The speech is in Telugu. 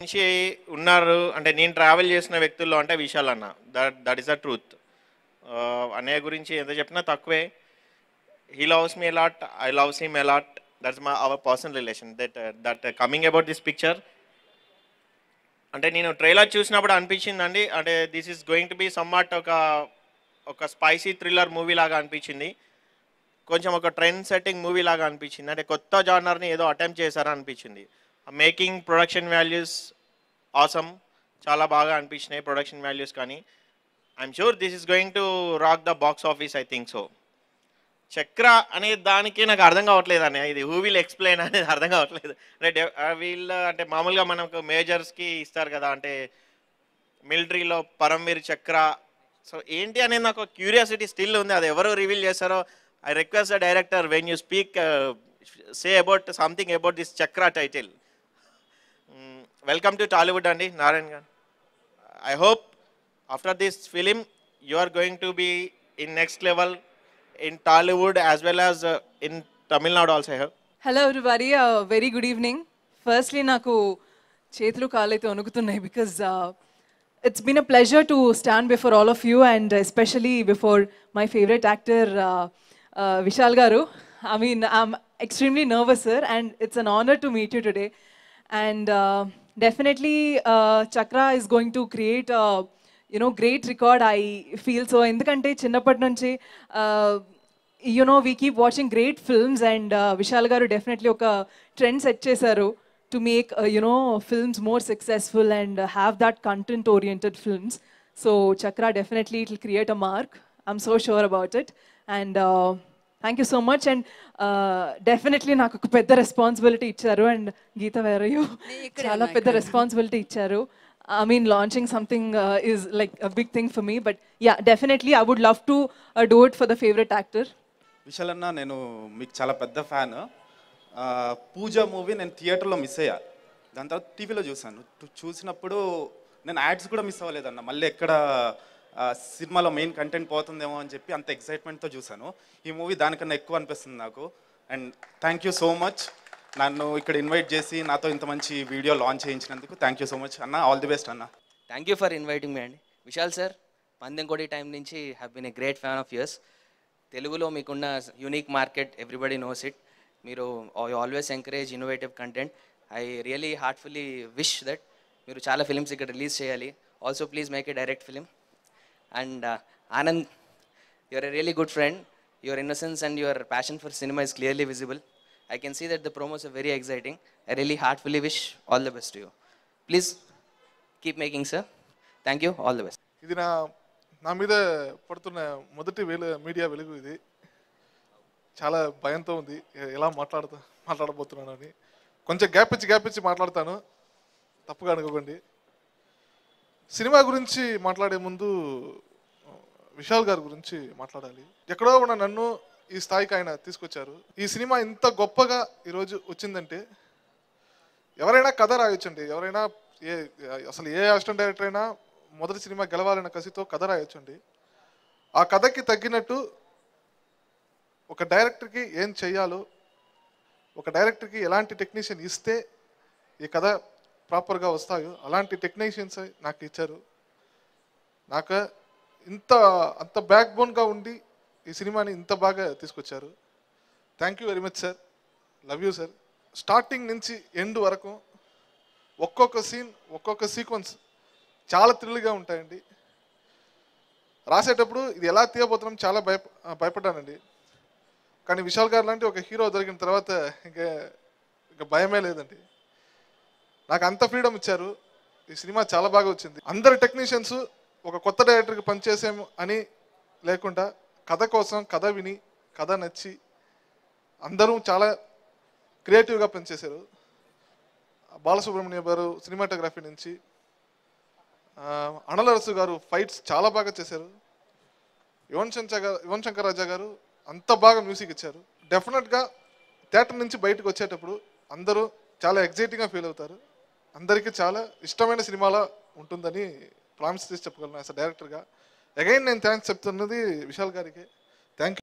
నుంచి ఉన్నారు అంటే నేను ట్రావెల్ చేసిన వ్యక్తుల్లో అంటే విశాల్ అన్న that that is the truth అన్నయ్య గురించి ఎంత చెప్పినా తక్కువే he loves me a lot I loves him a lot that's my our personal relation that that coming about this picture అంటే నేను ట్రైలర్ చూసినప్పుడు అనిపించిందండి అంటే this is going to be what ఒక ఒక స్పైసీ థ్రిల్లర్ మూవీ లాగా అనిపించింది కొంచెం ఒక ట్రెండ్ సెట్టింగ్ మూవీ లాగా అనిపించింది అంటే కొత్త జానర్ని ఏదో అటెంప్ట్ చేశారా అనిపించింది మేకింగ్ ప్రొడక్షన్ వాల్యూస్ ఆసమ్ చాలా బాగా అనిపించినాయి ప్రొడక్షన్ వాల్యూస్ కానీ I'm sure this is going to rock the box office I think so Chakra అనే దానికి నాకు అర్థం కావట్లేదు అని ఇది హూ విల్ ఎక్స్ప్లెయిన్ అనేది అర్థం కావట్లేదు అంటే వీళ్ళ అంటే మామూలుగా మనకు మేజర్స్కి ఇస్తారు కదా అంటే మిలిటరీలో పరమ్వీర్ చక్ర సో ఏంటి అనేది నాకు క్యూరియాసిటీ స్టిల్ ఉంది అది ఎవరు రివీల్ చేస్తారో I request the director when you speak say about something about this Chakra title welcome to Tollywood అండి నారాయణ్ గారు I hope after this film you are going to be in next level in Tollywood as well as in Tamil Nadu also have hello everybody very good evening firstly నాకు చేతులు అయితే వణుకుతున్నాయి because it's been a pleasure to stand before all of you and especially before my favourite actor Vishal గారు I mean I'm extremely nervous sir and it's an honour to meet you today and definitely uh, Chakra is going to create a uh, you know great record. I feel so. ఎందుకంటే చిన్నప్పటి నుంచి you know we keep watching great films and Vishal గారు డెఫినెట్లీ ఒక ట్రెండ్ సెట్ చేశారు to make you know films more successful and have that content oriented films so Chakra definitely it will create a mark I'm so sure about it and thank you so much and definitely నాకు ఒక పెద్ద రెస్పాన్సిబిలిటీ ఇచ్చారు అండ్ గీత వేరయ్యూ చాలా పెద్ద రెస్పాన్సిబిలిటీ ఇచ్చారు I mean launching something is like a big thing for me but ya definitely I would love to do it for the favourite actor Vishal అన్న నేను మీకు చాలా పెద్ద ఫ్యాన్ uh, పూజ మూవీ నేను థియేటర్లో మిస్ అయ్యా దాని తర్వాత టీవీలో చూశాను చూసినప్పుడు నేను యాడ్స్ కూడా మిస్ అవ్వలేదన్న మళ్ళీ ఎక్కడ సినిమాలో మెయిన్ కంటెంట్ పోతుందేమో అని చెప్పి అంత ఎక్సైట్మెంట్తో చూశాను ఈ మూవీ దానికన్నా ఎక్కువ అనిపిస్తుంది నాకు and thank you so much నన్ను ఇక్కడ ఇన్వైట్ చేసి నాతో ఇంత మంచి వీడియో లాంచ్ చేయించినందుకు థ్యాంక్ యూ సో మచ్ అన్న ఆల్ ది బెస్ట్ అన్న thank you for inviting me అండి విశాల్ సార్ పందెంకోడి టైం నుంచి have been a great fan of years తెలుగులో మీకున్న unique market everybody knows it మీరు I always encourage innovative content I really heartfully wish that మీరు చాలా ఫిలిమ్స్ ఇక్కడ రిలీజ్ చేయాలి also please make a direct film and uh, Anand your a really good friend your innocence and your passion for cinema is clearly visible I can see that the promos very exciting I really heartfully wish all the best you please keep making sir thank you all the best ఇది నా నా మీద పడుతున్న మొదటి వెలు మీడియా వెలుగు ఇది చాలా భయంతో ఉంది ఎలా మాట్లాడుతా మాట్లాడబోతున్నాను అని కొంచెం గ్యాప్ ఇచ్చి గ్యాప్ ఇచ్చి మాట్లాడతాను తప్పుగా అనుకోకండి సినిమా గురించి మాట్లాడే ముందు విశాల్ గారి గురించి మాట్లాడాలి ఎక్కడో ఉన్న నన్ను ఈ స్థాయికి ఆయన తీసుకొచ్చారు ఈ సినిమా ఇంత గొప్పగా ఈరోజు వచ్చిందంటే ఎవరైనా కథ రాయొచ్చండి ఎవరైనా ఏ అసలు ఏ అసిస్టెంట్ డైరెక్టర్ అయినా మొదటి సినిమా గెలవాలన్న కసితో కథ రాయొచ్చండి ఆ కథకి తగ్గినట్టు ఒక డైరెక్టర్కి ఏం చేయాలో ఒక డైరెక్టర్కి ఎలాంటి టెక్నీషియన్ ఇస్తే ఈ కథ ప్రాపర్గా వస్తాయో అలాంటి టెక్నీషియన్స్ నాకు ఇచ్చారు నాకు ఇంత అంత బ్యాక్ బోన్గా ఉండి ఈ సినిమాని ఇంత బాగా తీసుకొచ్చారు thank you very much sir love you sir starting నుంచి ఎండ్ వరకు ఒక్కొక్క సీన్ ఒక్కొక్క సీక్వెన్స్ చాలా థ్రిల్గా ఉంటాయండి రాసేటప్పుడు ఇది ఎలా తీయబోతున్నాం చాలా భయ భయపడ్డానండి కానీ విశాల్ గారు లాంటి ఒక హీరో దొరికిన తర్వాత ఇంకా ఇంకా భయమే లేదండి నాకు అంత ఫ్రీడమ్ ఇచ్చారు ఈ సినిమా చాలా బాగా వచ్చింది అందరు టెక్నీషియన్స్ ఒక కొత్త డైరెక్టర్కి పనిచేసాము అని లేకుండా కథ కోసం కథ విని కథ నచ్చి అందరూ చాలా క్రియేటివ్గా పనిచేశారు బాలసుబ్రహ్మణ్యం గారు సినిమాటోగ్రఫీ నుంచి అనలరసు గారు ఫైట్స్ చాలా బాగా చేశారు యువన్ శంకర్ గారు యువన్ శంకర్ రాజా గారు అంత బాగా మ్యూజిక్ ఇచ్చారు డెఫినెట్గా థియేటర్ నుంచి బయటకు వచ్చేటప్పుడు అందరూ చాలా ఎగ్జైటింగ్గా ఫీల్ అవుతారు అందరికీ చాలా ఇష్టమైన సినిమాలా ఉంటుందని ప్రామిస్ చేసి చెప్పగలను యాజ్ అ డైరెక్టర్గా అగైన్ నేను థ్యాంక్స్ చెప్తున్నది విశాల్ గారికి థ్యాంక్